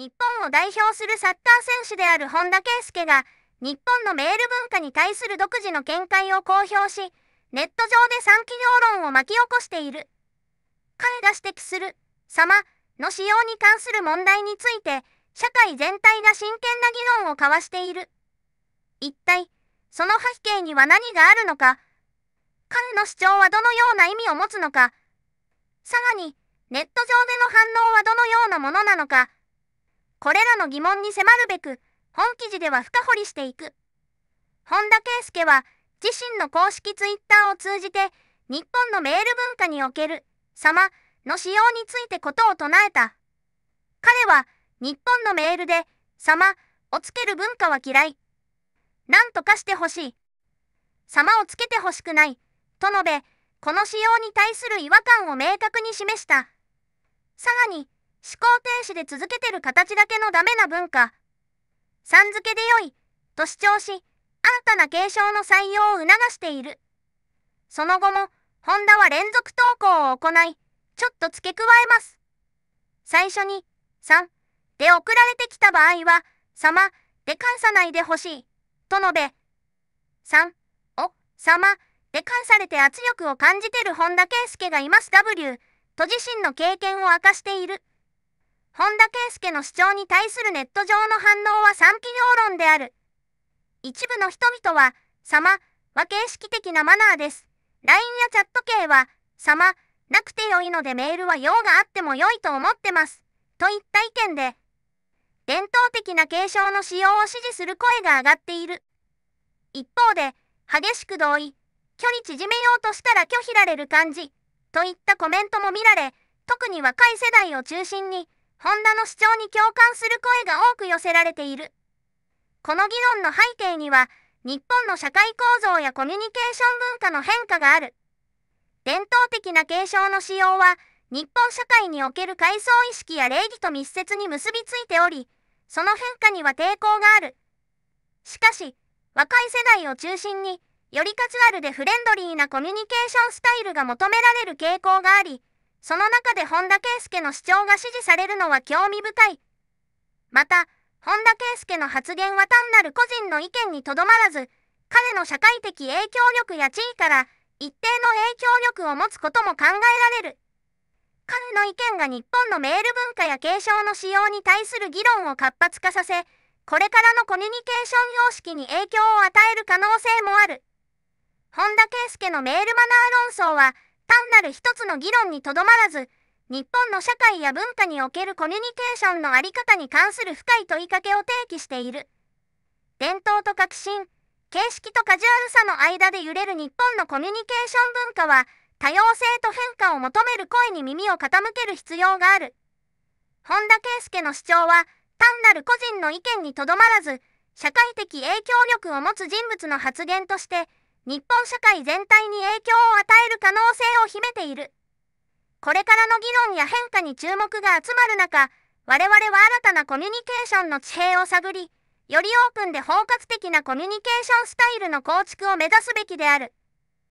日本を代表するサッカー選手である本田圭佑が、日本のメール文化に対する独自の見解を公表し、ネット上で賛否両論を巻き起こしている。彼が指摘する、様の使用に関する問題について、社会全体が真剣な議論を交わしている。一体、その背景には何があるのか、彼の主張はどのような意味を持つのか、さらに、ネット上での反応はどのようなものなのか、これらの疑問に迫るべく、本記事では深掘りしていく。本田圭佑は、自身の公式ツイッターを通じて、日本のメール文化における、様の使用についてことを唱えた。彼は、日本のメールで、様をつける文化は嫌い。何とかしてほしい。様をつけてほしくない。と述べ、この使用に対する違和感を明確に示した。さらに、思考停止で続けてる形だけのダメな文化。さん付けで良い、と主張し、新たな継承の採用を促している。その後も、ホンダは連続投稿を行い、ちょっと付け加えます。最初に、3で送られてきた場合は、様で関さないでほしい、と述べ、3を様で関されて圧力を感じてる本田圭佑がいます W と自身の経験を明かしている。本田圭佑の主張に対するネット上の反応は賛否両論である。一部の人々は、様は形式的なマナーです。LINE やチャット系は、様なくてよいのでメールは用があっても良いと思ってます。といった意見で、伝統的な継承の使用を支持する声が上がっている。一方で、激しく同意、距離縮めようとしたら拒否られる感じ、といったコメントも見られ、特に若い世代を中心に、ホンダの主張に共感する声が多く寄せられている。この議論の背景には、日本の社会構造やコミュニケーション文化の変化がある。伝統的な継承の使用は、日本社会における階層意識や礼儀と密接に結びついており、その変化には抵抗がある。しかし、若い世代を中心に、よりカジュアルでフレンドリーなコミュニケーションスタイルが求められる傾向があり、その中で本田圭佑の主張が支持されるのは興味深い。また、本田圭佑の発言は単なる個人の意見にとどまらず、彼の社会的影響力や地位から一定の影響力を持つことも考えられる。彼の意見が日本のメール文化や継承の使用に対する議論を活発化させ、これからのコミュニケーション様式に影響を与える可能性もある。本田圭佑のメールマナー論争は、単なる一つの議論にとどまらず、日本の社会や文化におけるコミュニケーションの在り方に関する深い問いかけを提起している。伝統と革新、形式とカジュアルさの間で揺れる日本のコミュニケーション文化は、多様性と変化を求める声に耳を傾ける必要がある。本田圭佑の主張は、単なる個人の意見にとどまらず、社会的影響力を持つ人物の発言として、日本社会全体に影響を与える可能性を秘めている。これからの議論や変化に注目が集まる中、我々は新たなコミュニケーションの地平を探り、よりオープンで包括的なコミュニケーションスタイルの構築を目指すべきである。